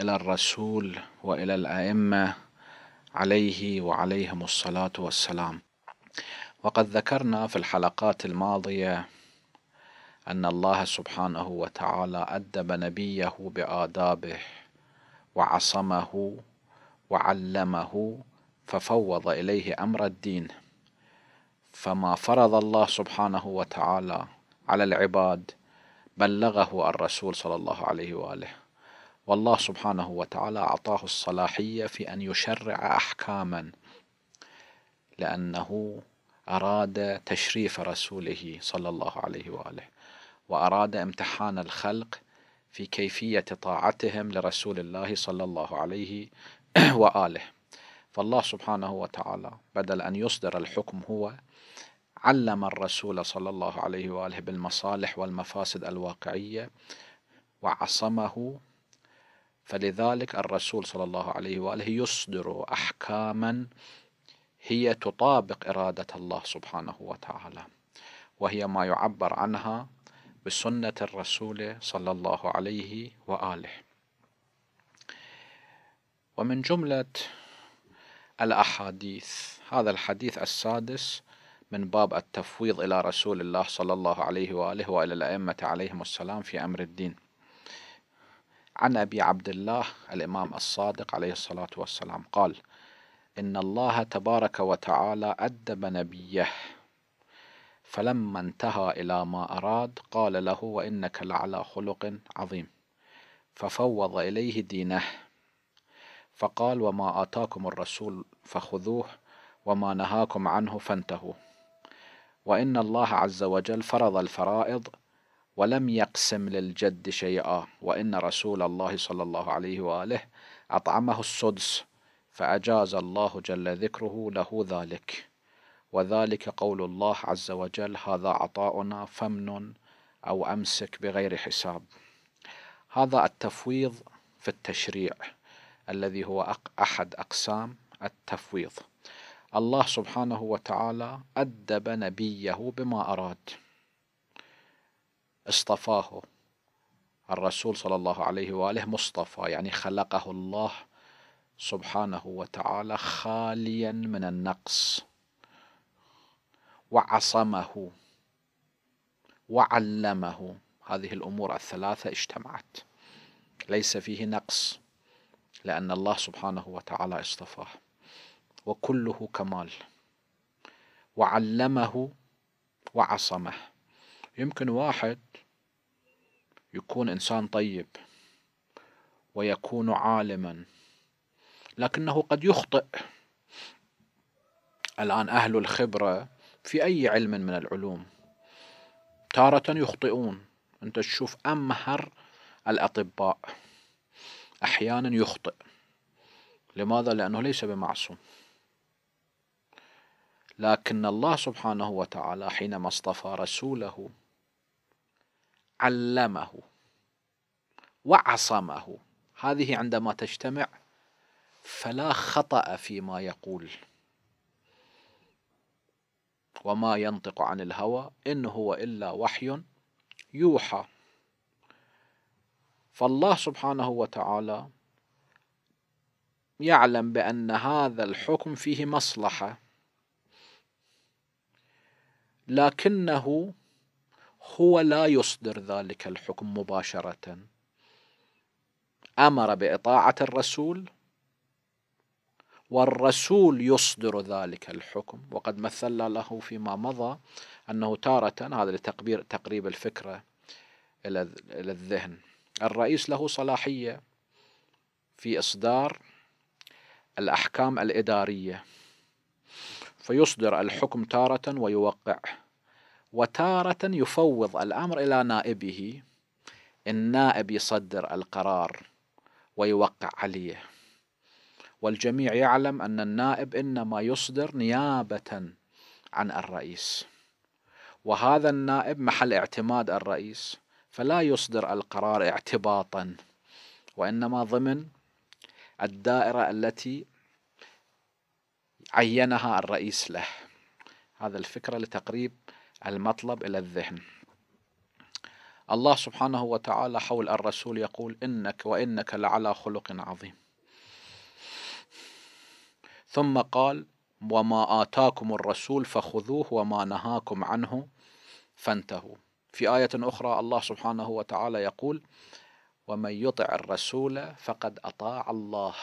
إلى الرسول وإلى الأئمة عليه وعليهم الصلاة والسلام وقد ذكرنا في الحلقات الماضية أن الله سبحانه وتعالى أدب نبيه بآدابه وعصمه وعلمه ففوض إليه أمر الدين فما فرض الله سبحانه وتعالى على العباد بلغه الرسول صلى الله عليه وآله والله سبحانه وتعالى أعطاه الصلاحية في أن يشرع أحكاما لأنه أراد تشريف رسوله صلى الله عليه وآله وأراد امتحان الخلق في كيفية طاعتهم لرسول الله صلى الله عليه وآله فالله سبحانه وتعالى بدل أن يصدر الحكم هو علم الرسول صلى الله عليه وآله بالمصالح والمفاسد الواقعية وعصمه فلذلك الرسول صلى الله عليه وآله يصدر أحكاما هي تطابق إرادة الله سبحانه وتعالى وهي ما يعبر عنها بسنة الرسول صلى الله عليه وآله ومن جملة الأحاديث هذا الحديث السادس من باب التفويض إلى رسول الله صلى الله عليه وآله وإلى الأئمة عليهم السلام في أمر الدين عن أبي عبد الله الإمام الصادق عليه الصلاة والسلام قال إن الله تبارك وتعالى أدب نبيه فلما انتهى إلى ما أراد قال له وإنك لعلى خلق عظيم ففوض إليه دينه فقال وما آتاكم الرسول فخذوه وما نهاكم عنه فانتهوا وإن الله عز وجل فرض الفرائض ولم يقسم للجد شيئا وإن رسول الله صلى الله عليه وآله أطعمه السدس فأجاز الله جل ذكره له ذلك وذلك قول الله عز وجل هذا عطاؤنا فمن أو أمسك بغير حساب هذا التفويض في التشريع الذي هو أحد أقسام التفويض الله سبحانه وتعالى أدب نبيه بما أراد اصطفاه الرسول صلى الله عليه وآله مصطفى يعني خلقه الله سبحانه وتعالى خاليا من النقص وعصمه وعلمه هذه الأمور الثلاثة اجتمعت ليس فيه نقص لأن الله سبحانه وتعالى اصطفاه وكله كمال وعلمه وعصمه يمكن واحد يكون إنسان طيب ويكون عالما لكنه قد يخطئ الآن أهل الخبرة في أي علم من العلوم تارة يخطئون أنت تشوف أمهر الأطباء أحيانا يخطئ لماذا؟ لأنه ليس بمعصوم لكن الله سبحانه وتعالى حينما اصطفى رسوله علمه وعصمه هذه عندما تجتمع فلا خطأ فيما يقول وما ينطق عن الهوى إن هو إلا وحي يوحى فالله سبحانه وتعالى يعلم بأن هذا الحكم فيه مصلحة لكنه هو لا يصدر ذلك الحكم مباشرة أمر بإطاعة الرسول والرسول يصدر ذلك الحكم وقد مثلنا له فيما مضى أنه تارة هذا لتقبير تقريب الفكرة إلى الذهن الرئيس له صلاحية في إصدار الأحكام الإدارية فيصدر الحكم تارة ويوقعه وتارة يفوض الأمر إلى نائبه النائب يصدر القرار ويوقع عليه والجميع يعلم أن النائب إنما يصدر نيابة عن الرئيس وهذا النائب محل اعتماد الرئيس فلا يصدر القرار اعتباطا وإنما ضمن الدائرة التي عينها الرئيس له هذا الفكرة لتقريب المطلب إلى الذهن الله سبحانه وتعالى حول الرسول يقول إنك وإنك لعلى خلق عظيم ثم قال وما آتاكم الرسول فخذوه وما نهاكم عنه فانتهوا في آية أخرى الله سبحانه وتعالى يقول ومن يطع الرسول فقد أطاع الله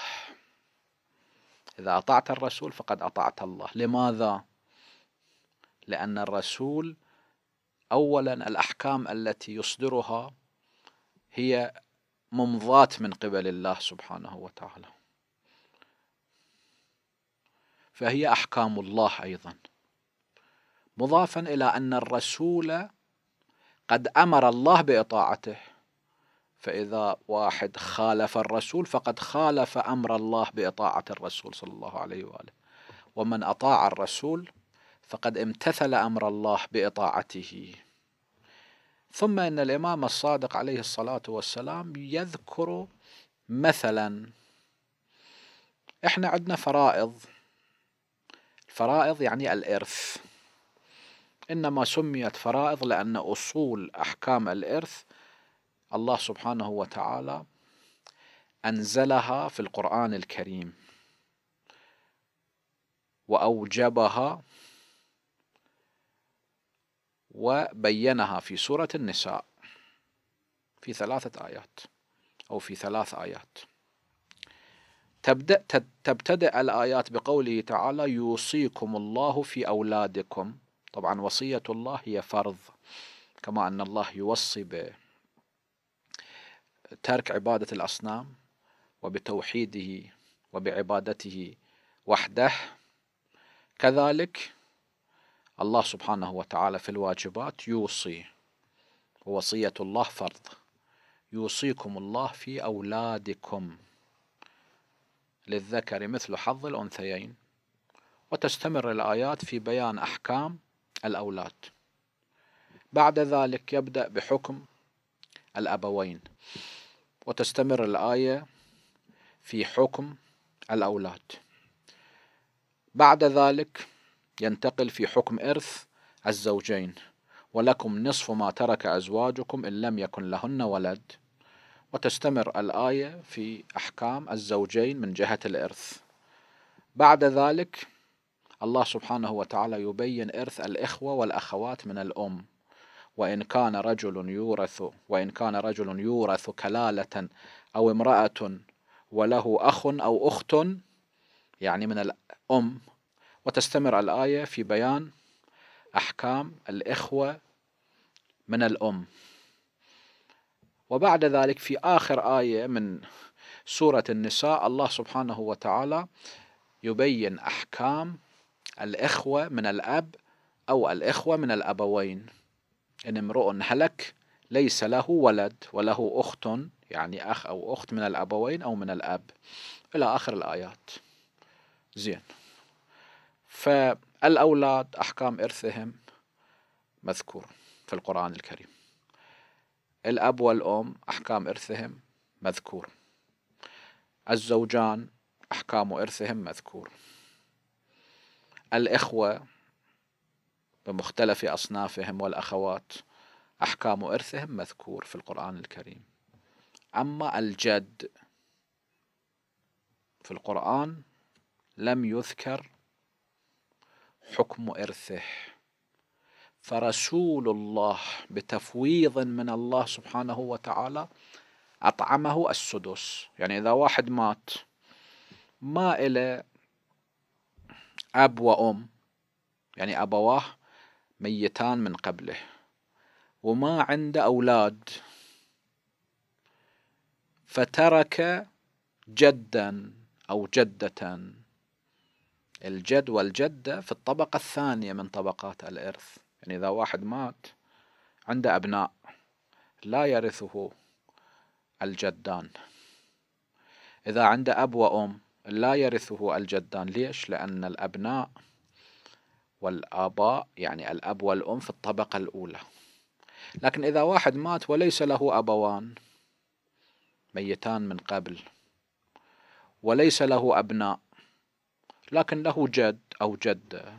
إذا أطعت الرسول فقد أطعت الله لماذا؟ لأن الرسول أولا الأحكام التي يصدرها هي ممضاة من قبل الله سبحانه وتعالى فهي أحكام الله أيضا مضافا إلى أن الرسول قد أمر الله بإطاعته فإذا واحد خالف الرسول فقد خالف أمر الله بإطاعة الرسول صلى الله عليه وآله ومن أطاع الرسول فقد امتثل امر الله باطاعته ثم ان الامام الصادق عليه الصلاه والسلام يذكر مثلا احنا عندنا فرائض الفرائض يعني الارث انما سميت فرائض لان اصول احكام الارث الله سبحانه وتعالى انزلها في القران الكريم واوجبها وبينها في سورة النساء في ثلاثة آيات أو في ثلاث آيات تبدأ تبتدأ الآيات بقوله تعالى يوصيكم الله في أولادكم طبعا وصية الله هي فرض كما أن الله يوصي بترك عبادة الأصنام وبتوحيده وبعبادته وحده كذلك الله سبحانه وتعالى في الواجبات يوصي ووصية الله فرض يوصيكم الله في أولادكم للذكر مثل حظ الأنثيين وتستمر الآيات في بيان أحكام الأولاد بعد ذلك يبدأ بحكم الأبوين وتستمر الآية في حكم الأولاد بعد ذلك ينتقل في حكم إرث الزوجين ولكم نصف ما ترك أزواجكم إن لم يكن لهن ولد وتستمر الآية في أحكام الزوجين من جهة الإرث بعد ذلك الله سبحانه وتعالى يبين إرث الإخوة والأخوات من الأم وإن كان رجل يورث وإن كان رجل يورث كلالة أو امرأة وله أخ أو أخت يعني من الأم وتستمر الآية في بيان أحكام الإخوة من الأم وبعد ذلك في آخر آية من سورة النساء الله سبحانه وتعالى يبين أحكام الإخوة من الأب أو الإخوة من الأبوين إن امرؤ هلك ليس له ولد وله أخت يعني أخ أو أخت من الأبوين أو من الأب إلى آخر الآيات زين فالأولاد أحكام إرثهم مذكور في القرآن الكريم الأب والأم أحكام إرثهم مذكور الزوجان أحكام إرثهم مذكور الإخوة بمختلف أصنافهم والأخوات أحكام إرثهم مذكور في القرآن الكريم أما الجد في القرآن لم يذكر حكم إرثه فرسول الله بتفويض من الله سبحانه وتعالى أطعمه السدس يعني إذا واحد مات ما إلى أب وأم يعني أبواه ميتان من قبله وما عنده أولاد فترك جدا أو جدة الجد والجدة في الطبقة الثانية من طبقات الإرث يعني إذا واحد مات عنده أبناء لا يرثه الجدان إذا عنده أب وأم لا يرثه الجدان ليش؟ لأن الأبناء والآباء يعني الأب والأم في الطبقة الأولى لكن إذا واحد مات وليس له أبوان ميتان من قبل وليس له أبناء لكن له جد أو جدة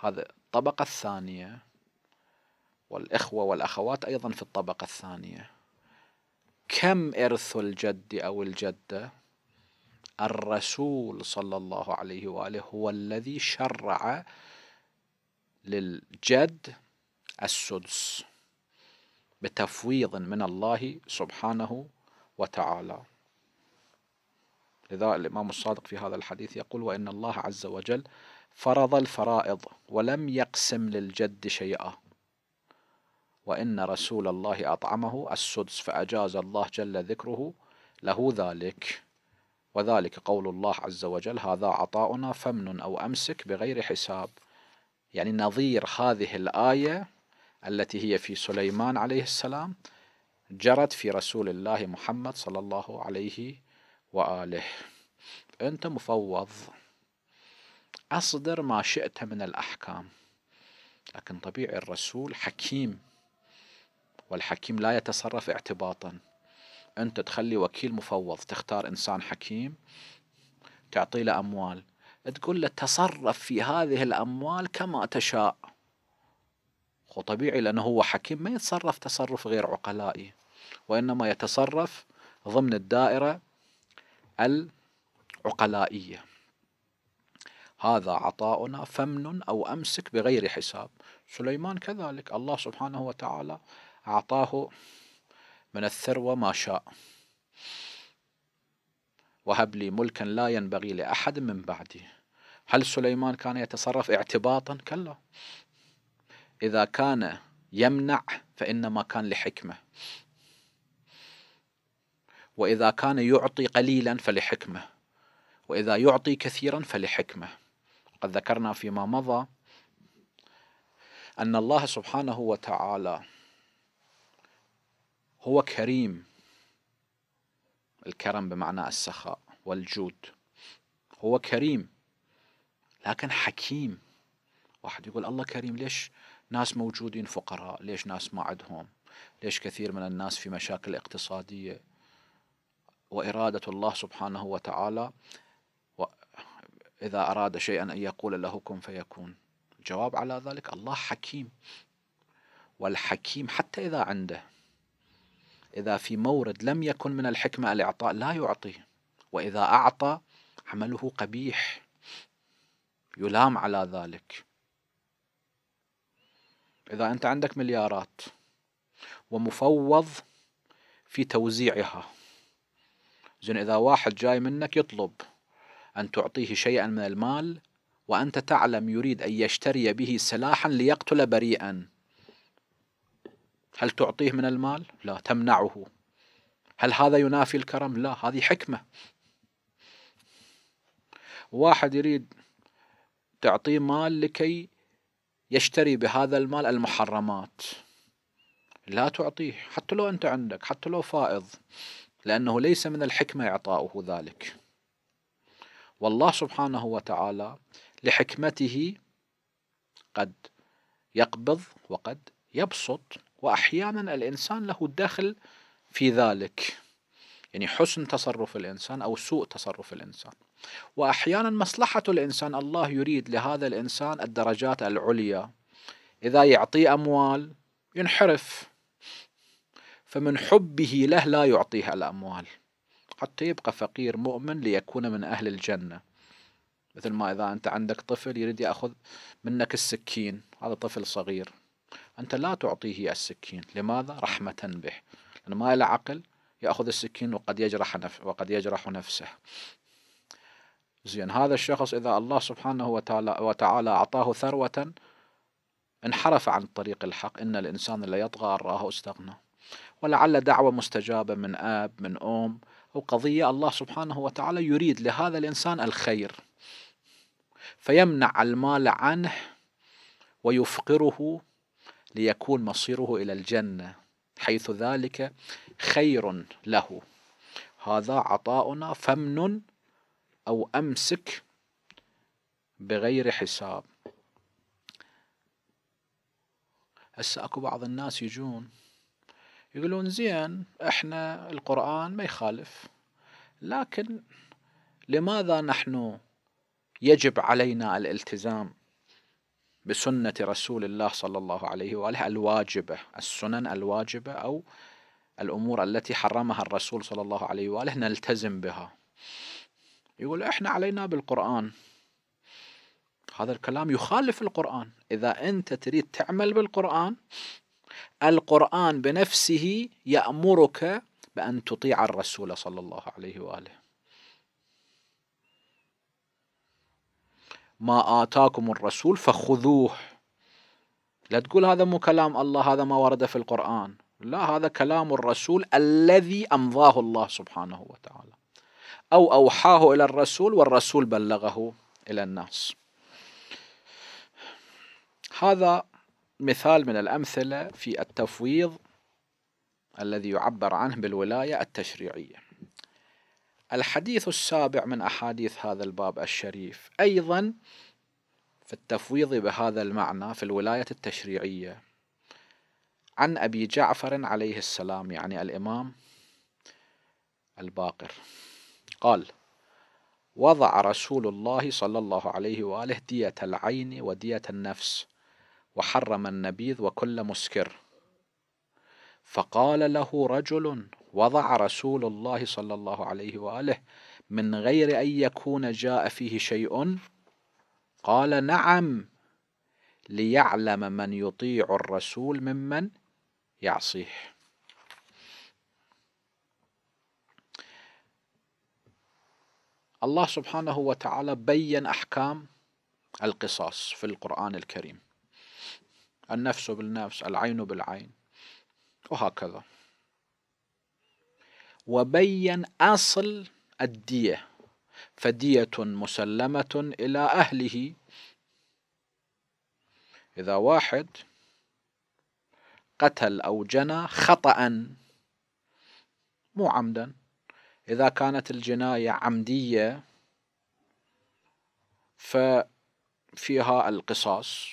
هذا الطبقة الثانية والإخوة والأخوات أيضا في الطبقة الثانية كم إرث الجد أو الجدة الرسول صلى الله عليه وآله هو الذي شرع للجد السدس بتفويض من الله سبحانه وتعالى لذا الإمام الصادق في هذا الحديث يقول وإن الله عز وجل فرض الفرائض ولم يقسم للجد شيئا وإن رسول الله أطعمه السدس فأجاز الله جل ذكره له ذلك وذلك قول الله عز وجل هذا عطاؤنا فمن أو أمسك بغير حساب يعني نظير هذه الآية التي هي في سليمان عليه السلام جرت في رسول الله محمد صلى الله عليه وسلم وآله أنت مفوض أصدر ما شئت من الأحكام لكن طبيعي الرسول حكيم والحكيم لا يتصرف اعتباطا أنت تخلي وكيل مفوض تختار إنسان حكيم تعطي له أموال تقول له تصرف في هذه الأموال كما تشاء وطبيعي لأنه هو حكيم ما يتصرف تصرف غير عقلائي وإنما يتصرف ضمن الدائرة العقلائية هذا عطاؤنا فمن أو أمسك بغير حساب سليمان كذلك الله سبحانه وتعالى أعطاه من الثروة ما شاء وهب لي ملكا لا ينبغي لأحد من بعدي هل سليمان كان يتصرف اعتباطا كلا إذا كان يمنع فإنما كان لحكمة وإذا كان يعطي قليلا فلحكمة وإذا يعطي كثيرا فلحكمة قد ذكرنا فيما مضى أن الله سبحانه وتعالى هو كريم الكرم بمعنى السخاء والجود هو كريم لكن حكيم واحد يقول الله كريم ليش ناس موجودين فقراء ليش ناس ما عندهم ليش كثير من الناس في مشاكل اقتصادية وإرادة الله سبحانه وتعالى إذا أراد شيئا أن يقول له كن فيكون الجواب على ذلك الله حكيم والحكيم حتى إذا عنده إذا في مورد لم يكن من الحكمة الإعطاء لا يعطي وإذا أعطى عمله قبيح يلام على ذلك إذا أنت عندك مليارات ومفوض في توزيعها زين إذا واحد جاي منك يطلب أن تعطيه شيئا من المال وأنت تعلم يريد أن يشتري به سلاحا ليقتل بريئا هل تعطيه من المال؟ لا تمنعه هل هذا ينافي الكرم؟ لا هذه حكمة واحد يريد تعطيه مال لكي يشتري بهذا المال المحرمات لا تعطيه حتى لو أنت عندك حتى لو فائض لأنه ليس من الحكمة إعطاؤه ذلك والله سبحانه وتعالى لحكمته قد يقبض وقد يبسط وأحيانا الإنسان له دخل في ذلك يعني حسن تصرف الإنسان أو سوء تصرف الإنسان وأحيانا مصلحة الإنسان الله يريد لهذا الإنسان الدرجات العليا إذا يعطيه أموال ينحرف فمن حبه له لا يعطيها الأموال حتى يبقى فقير مؤمن ليكون من أهل الجنة مثل ما إذا أنت عندك طفل يريد يأخذ منك السكين هذا طفل صغير أنت لا تعطيه السكين لماذا؟ رحمة به لأنه ما له عقل يأخذ السكين وقد يجرح نف... وقد يجرح نفسه زين هذا الشخص إذا الله سبحانه وتعالى, وتعالى أعطاه ثروة انحرف عن طريق الحق إن الإنسان ليطغى أن رآه استغنى ولعل دعوة مستجابة من أب من أم أو قضية الله سبحانه وتعالى يريد لهذا الإنسان الخير فيمنع المال عنه ويفقره ليكون مصيره إلى الجنة حيث ذلك خير له هذا عطاؤنا فمن أو أمسك بغير حساب هسه اكو بعض الناس يجون يقولون زين احنا القرآن ما يخالف لكن لماذا نحن يجب علينا الالتزام بسنة رسول الله صلى الله عليه وآله الواجبة السنن الواجبة أو الأمور التي حرمها الرسول صلى الله عليه وآله نلتزم بها يقول إحنا علينا بالقرآن هذا الكلام يخالف القرآن إذا أنت تريد تعمل بالقرآن القرآن بنفسه يأمرك بأن تطيع الرسول صلى الله عليه وآله ما آتاكم الرسول فخذوه لا تقول هذا مو كلام الله هذا ما ورد في القرآن لا هذا كلام الرسول الذي أمضاه الله سبحانه وتعالى أو أوحاه إلى الرسول والرسول بلغه إلى الناس هذا مثال من الأمثلة في التفويض الذي يعبر عنه بالولاية التشريعية الحديث السابع من أحاديث هذا الباب الشريف أيضا في التفويض بهذا المعنى في الولاية التشريعية عن أبي جعفر عليه السلام يعني الإمام الباقر قال وضع رسول الله صلى الله عليه وآله دية العين ودية النفس وحرم النبيذ وكل مسكر فقال له رجل وضع رسول الله صلى الله عليه واله من غير ان يكون جاء فيه شيء قال نعم ليعلم من يطيع الرسول ممن يعصيه الله سبحانه وتعالى بين احكام القصاص في القران الكريم النفس بالنفس العين بالعين وهكذا وبين أصل الدية فدية مسلمة إلى أهله إذا واحد قتل أو جنى خطأ مو عمدا إذا كانت الجناية عمدية ففيها القصاص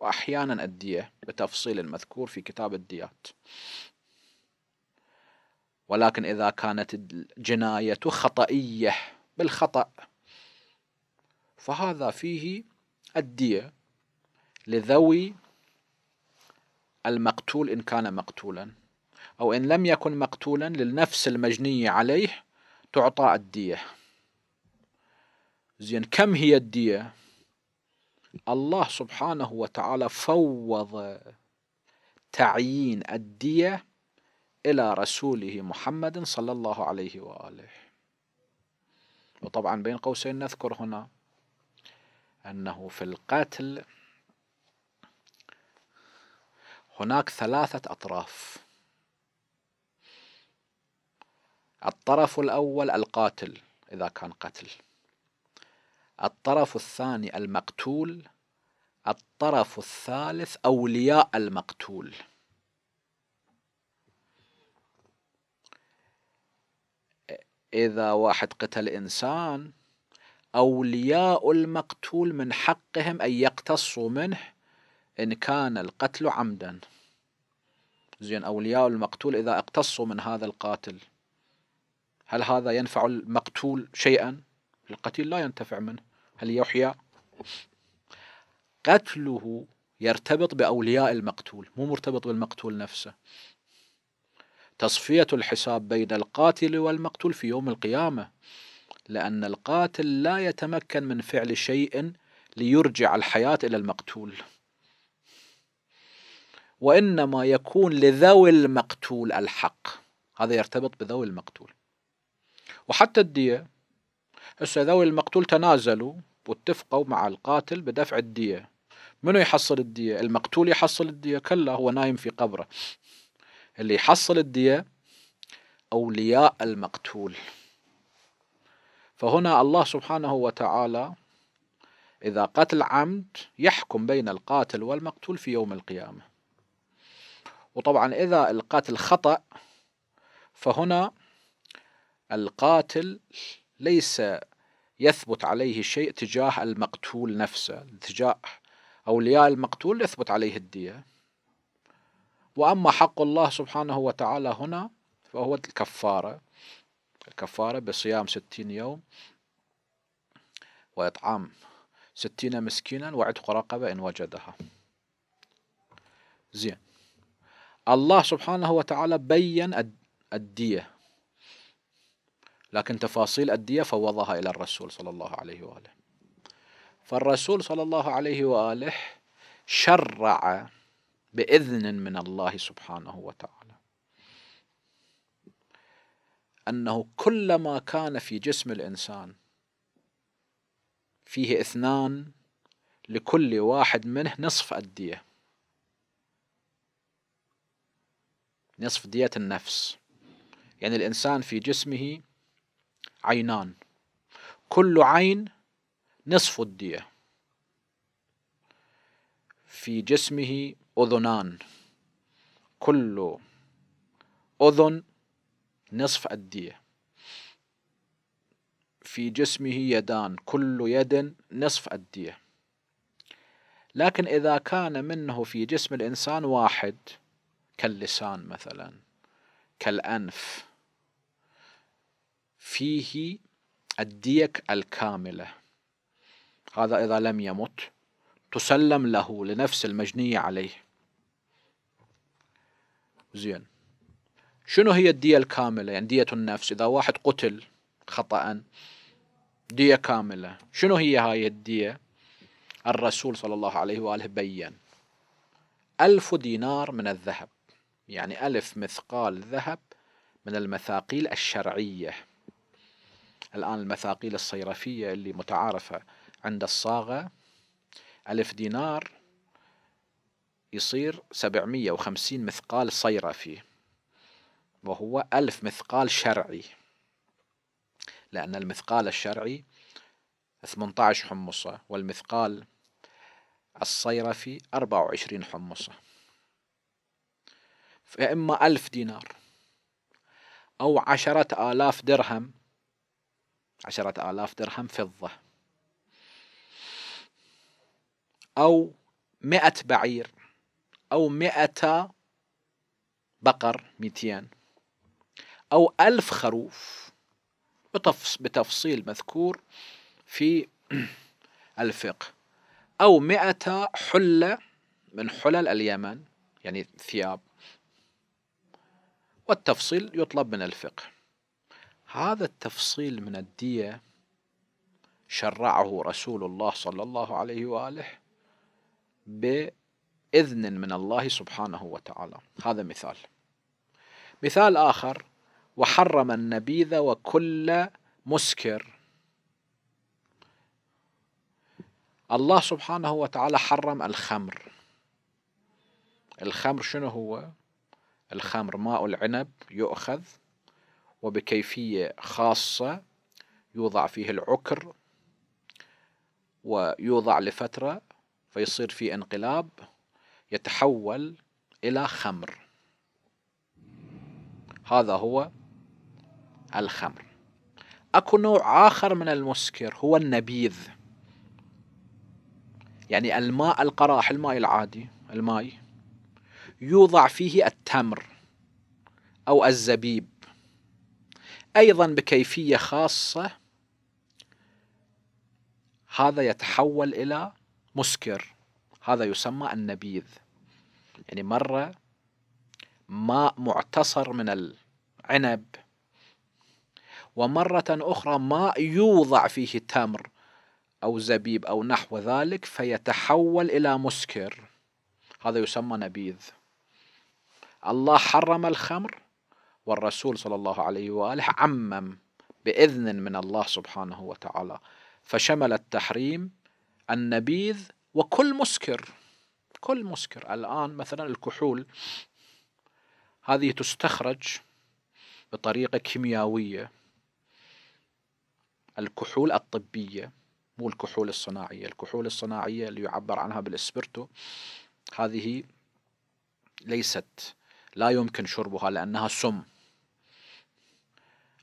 وأحيانا الدية بتفصيل المذكور في كتاب الديات ولكن إذا كانت الجناية خطئية بالخطأ فهذا فيه الدية لذوي المقتول إن كان مقتولا أو إن لم يكن مقتولا للنفس المجنية عليه تعطى الدية زين كم هي الدية الله سبحانه وتعالى فوض تعيين الدية إلى رسوله محمد صلى الله عليه وآله وطبعا بين قوسين نذكر هنا أنه في القتل هناك ثلاثة أطراف الطرف الأول القاتل إذا كان قتل الطرف الثاني المقتول الطرف الثالث أولياء المقتول إذا واحد قتل إنسان أولياء المقتول من حقهم أن يقتصوا منه إن كان القتل عمدا زين أولياء المقتول إذا اقتصوا من هذا القاتل هل هذا ينفع المقتول شيئا القتيل لا ينتفع منه هل يحيى قتله يرتبط بأولياء المقتول مو مرتبط بالمقتول نفسه تصفية الحساب بين القاتل والمقتول في يوم القيامة لأن القاتل لا يتمكن من فعل شيء ليرجع الحياة إلى المقتول وإنما يكون لذوي المقتول الحق هذا يرتبط بذوي المقتول وحتى الدية هسه ذوي المقتول تنازلوا واتفقوا مع القاتل بدفع الدية منو يحصل الدية المقتول يحصل الدية كلا هو نايم في قبره اللي يحصل الدية أولياء المقتول فهنا الله سبحانه وتعالى إذا قتل عمد يحكم بين القاتل والمقتول في يوم القيامة وطبعا إذا القاتل خطأ فهنا القاتل ليس يثبت عليه شيء تجاه المقتول نفسه تجاه أولياء المقتول يثبت عليه الدية وأما حق الله سبحانه وتعالى هنا فهو الكفارة الكفارة بصيام ستين يوم وإطعام ستين مسكينا وعتق رقبة إن وجدها زين الله سبحانه وتعالى بين الدية لكن تفاصيل الدية فوضها إلى الرسول صلى الله عليه وآله فالرسول صلى الله عليه وآله شرع بإذن من الله سبحانه وتعالى أنه كلما كان في جسم الإنسان فيه اثنان لكل واحد منه نصف الدية نصف دية النفس يعني الإنسان في جسمه عينان كل عين نصف الدية في جسمه أذنان كل أذن نصف الدية في جسمه يدان كل يد نصف الدية لكن إذا كان منه في جسم الإنسان واحد كاللسان مثلا كالأنف فيه الديك الكاملة هذا إذا لم يمت تسلم له لنفس المجنية عليه زين شنو هي الدية الكاملة يعني دية النفس إذا واحد قتل خطأ دية كاملة شنو هي هاي الدية الرسول صلى الله عليه وآله بيّن ألف دينار من الذهب يعني ألف مثقال ذهب من المثاقيل الشرعية الآن المثاقيل الصيرفية اللي متعارفة عند الصاغة ألف دينار يصير سبعمية وخمسين مثقال صيرفي وهو ألف مثقال شرعي لأن المثقال الشرعي 18 حمصة والمثقال الصيرفي 24 حمصة فإما ألف دينار أو عشرة آلاف درهم عشرة آلاف درهم فضة أو مئة بعير أو مئة بقر ميتين أو ألف خروف بتفصيل مذكور في الفقه أو مئة حلة من حلل اليمن يعني ثياب والتفصيل يطلب من الفقه هذا التفصيل من الدية شرعه رسول الله صلى الله عليه وآله بإذن من الله سبحانه وتعالى هذا مثال مثال آخر وحرم النبيذ وكل مسكر الله سبحانه وتعالى حرم الخمر الخمر شنو هو الخمر ماء العنب يؤخذ وبكيفية خاصة يوضع فيه العكر ويوضع لفترة فيصير في انقلاب يتحول إلى خمر هذا هو الخمر اكو نوع اخر من المسكر هو النبيذ يعني الماء القراح الماء العادي الماي يوضع فيه التمر او الزبيب أيضا بكيفية خاصة هذا يتحول إلى مسكر هذا يسمى النبيذ يعني مرة ماء معتصر من العنب ومرة أخرى ماء يوضع فيه تمر أو زبيب أو نحو ذلك فيتحول إلى مسكر هذا يسمى نبيذ الله حرم الخمر والرسول صلى الله عليه وآله عمم بإذن من الله سبحانه وتعالى فشمل التحريم النبيذ وكل مسكر كل مسكر الآن مثلا الكحول هذه تستخرج بطريقة كيميائية الكحول الطبية مو الكحول الصناعية الكحول الصناعية اللي يعبر عنها بالإسبرتو هذه ليست لا يمكن شربها لأنها سم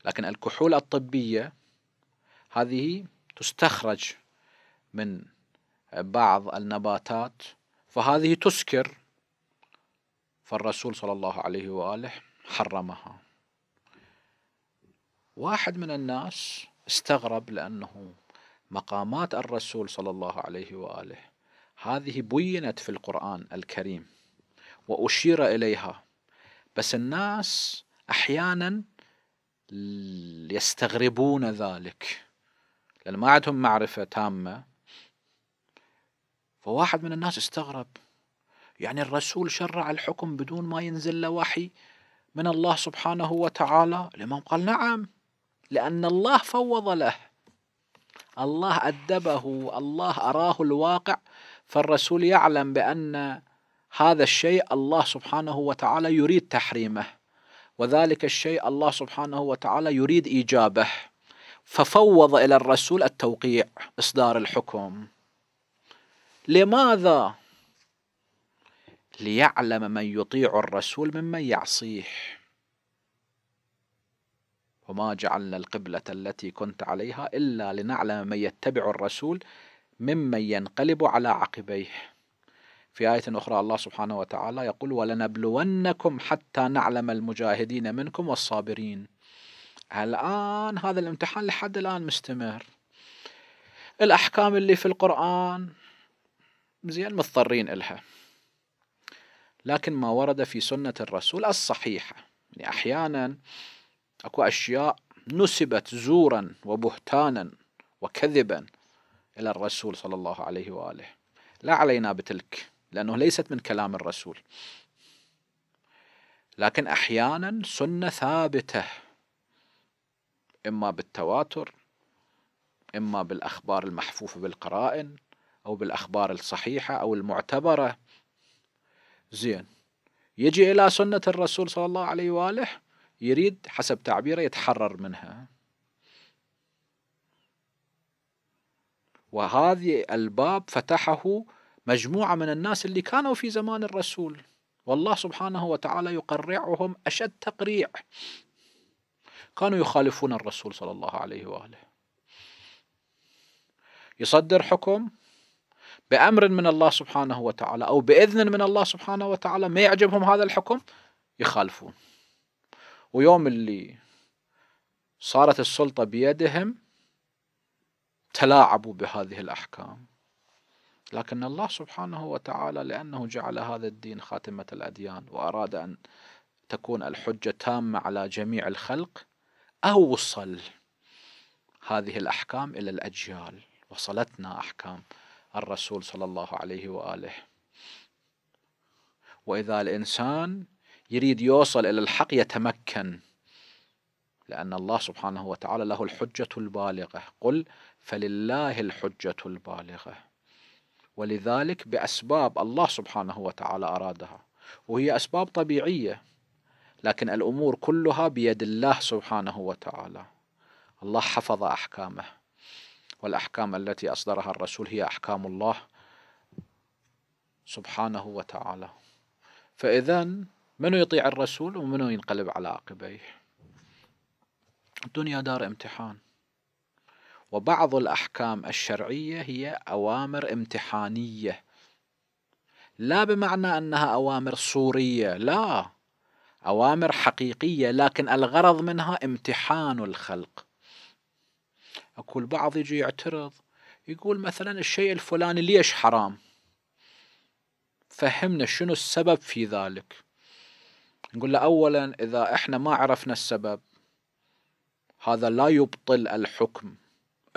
لكن الكحول الطبية هذه تستخرج من بعض النباتات فهذه تسكر فالرسول صلى الله عليه وآله حرمها واحد من الناس استغرب لأنه مقامات الرسول صلى الله عليه وآله هذه بينت في القرآن الكريم وأشير إليها بس الناس أحيانا يستغربون ذلك لأن ما عندهم معرفة تامة فواحد من الناس استغرب يعني الرسول شرع الحكم بدون ما ينزل له وحي من الله سبحانه وتعالى الإمام قال نعم لأن الله فوض له الله أدبه الله أراه الواقع فالرسول يعلم بأن هذا الشيء الله سبحانه وتعالى يريد تحريمه وذلك الشيء الله سبحانه وتعالى يريد إيجابه ففوض إلى الرسول التوقيع إصدار الحكم لماذا؟ ليعلم من يطيع الرسول ممن يعصيه وما جعلنا القبلة التي كنت عليها إلا لنعلم من يتبع الرسول ممن ينقلب على عقبيه في آية أخرى الله سبحانه وتعالى يقول ولنبلونكم حتى نعلم المجاهدين منكم والصابرين الآن هذا الامتحان لحد الآن مستمر الأحكام اللي في القرآن زين مضطرين إلها لكن ما ورد في سنة الرسول الصحيحة يعني أحيانا أكو أشياء نسبت زورا وبهتانا وكذبا إلى الرسول صلى الله عليه وآله لا علينا بتلك لأنه ليست من كلام الرسول لكن أحيانا سنة ثابتة إما بالتواتر إما بالأخبار المحفوفة بالقرائن أو بالأخبار الصحيحة أو المعتبرة زين يجي إلى سنة الرسول صلى الله عليه وآله يريد حسب تعبيره يتحرر منها وهذه الباب فتحه مجموعة من الناس اللي كانوا في زمان الرسول والله سبحانه وتعالى يقرعهم أشد تقريع كانوا يخالفون الرسول صلى الله عليه وآله يصدر حكم بأمر من الله سبحانه وتعالى أو بإذن من الله سبحانه وتعالى ما يعجبهم هذا الحكم يخالفون ويوم اللي صارت السلطة بيدهم تلاعبوا بهذه الأحكام لكن الله سبحانه وتعالى لأنه جعل هذا الدين خاتمة الأديان وأراد أن تكون الحجة تامة على جميع الخلق أوصل هذه الأحكام إلى الأجيال وصلتنا أحكام الرسول صلى الله عليه وآله وإذا الإنسان يريد يوصل إلى الحق يتمكن لأن الله سبحانه وتعالى له الحجة البالغة قل فلله الحجة البالغة ولذلك بأسباب الله سبحانه وتعالى أرادها وهي أسباب طبيعية لكن الأمور كلها بيد الله سبحانه وتعالى الله حفظ أحكامه والأحكام التي أصدرها الرسول هي أحكام الله سبحانه وتعالى فإذا من يطيع الرسول ومن ينقلب على عقبيه الدنيا دار امتحان وبعض الأحكام الشرعية هي أوامر امتحانية لا بمعنى أنها أوامر صورية لا أوامر حقيقية لكن الغرض منها امتحان الخلق اقول بعض يجي يعترض يقول مثلا الشيء الفلاني ليش حرام فهمنا شنو السبب في ذلك نقول له أولا إذا إحنا ما عرفنا السبب هذا لا يبطل الحكم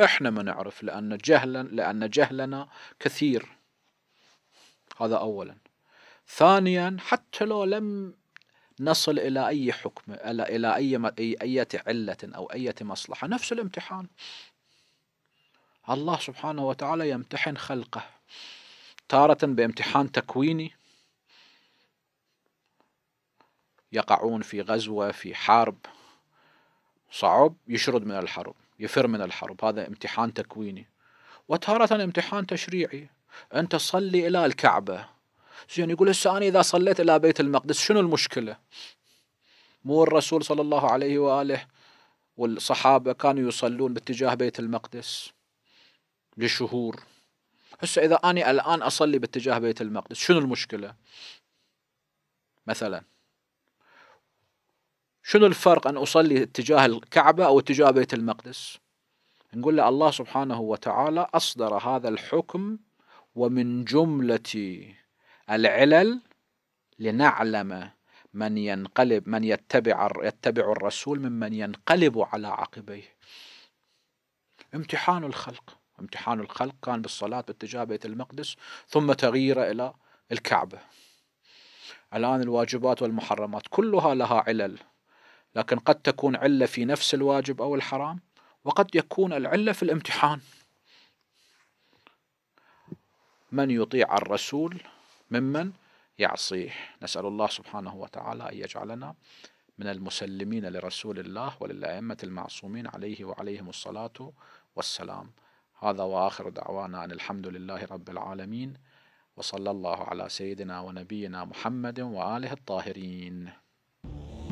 احنا ما نعرف لان جهلا لان جهلنا كثير هذا اولا ثانيا حتى لو لم نصل الى اي حكم الى الى اي اي عله او اي مصلحه نفس الامتحان الله سبحانه وتعالى يمتحن خلقه تارة بامتحان تكويني يقعون في غزوة في حرب صعب يشرد من الحرب يفر من الحرب هذا امتحان تكويني وتارة امتحان تشريعي أنت صلي إلى الكعبة زين يقول هسه أنا إذا صليت إلى بيت المقدس شنو المشكلة مو الرسول صلى الله عليه وآله والصحابة كانوا يصلون باتجاه بيت المقدس لشهور هسه إذا أنا الآن أصلي باتجاه بيت المقدس شنو المشكلة مثلاً شنو الفرق أن أصلي اتجاه الكعبة أو اتجاه بيت المقدس نقول له الله سبحانه وتعالى أصدر هذا الحكم ومن جملة العلل لنعلم من ينقلب من يتبع يتبع الرسول ممن ينقلب على عقبيه امتحان الخلق امتحان الخلق كان بالصلاة باتجاه بيت المقدس ثم تغييره إلى الكعبة الآن الواجبات والمحرمات كلها لها علل لكن قد تكون علة في نفس الواجب أو الحرام وقد يكون العلة في الامتحان من يطيع الرسول ممن يعصيه نسأل الله سبحانه وتعالى أن يجعلنا من المسلمين لرسول الله وللأئمة المعصومين عليه وعليهم الصلاة والسلام هذا وآخر دعوانا أن الحمد لله رب العالمين وصلى الله على سيدنا ونبينا محمد وآله الطاهرين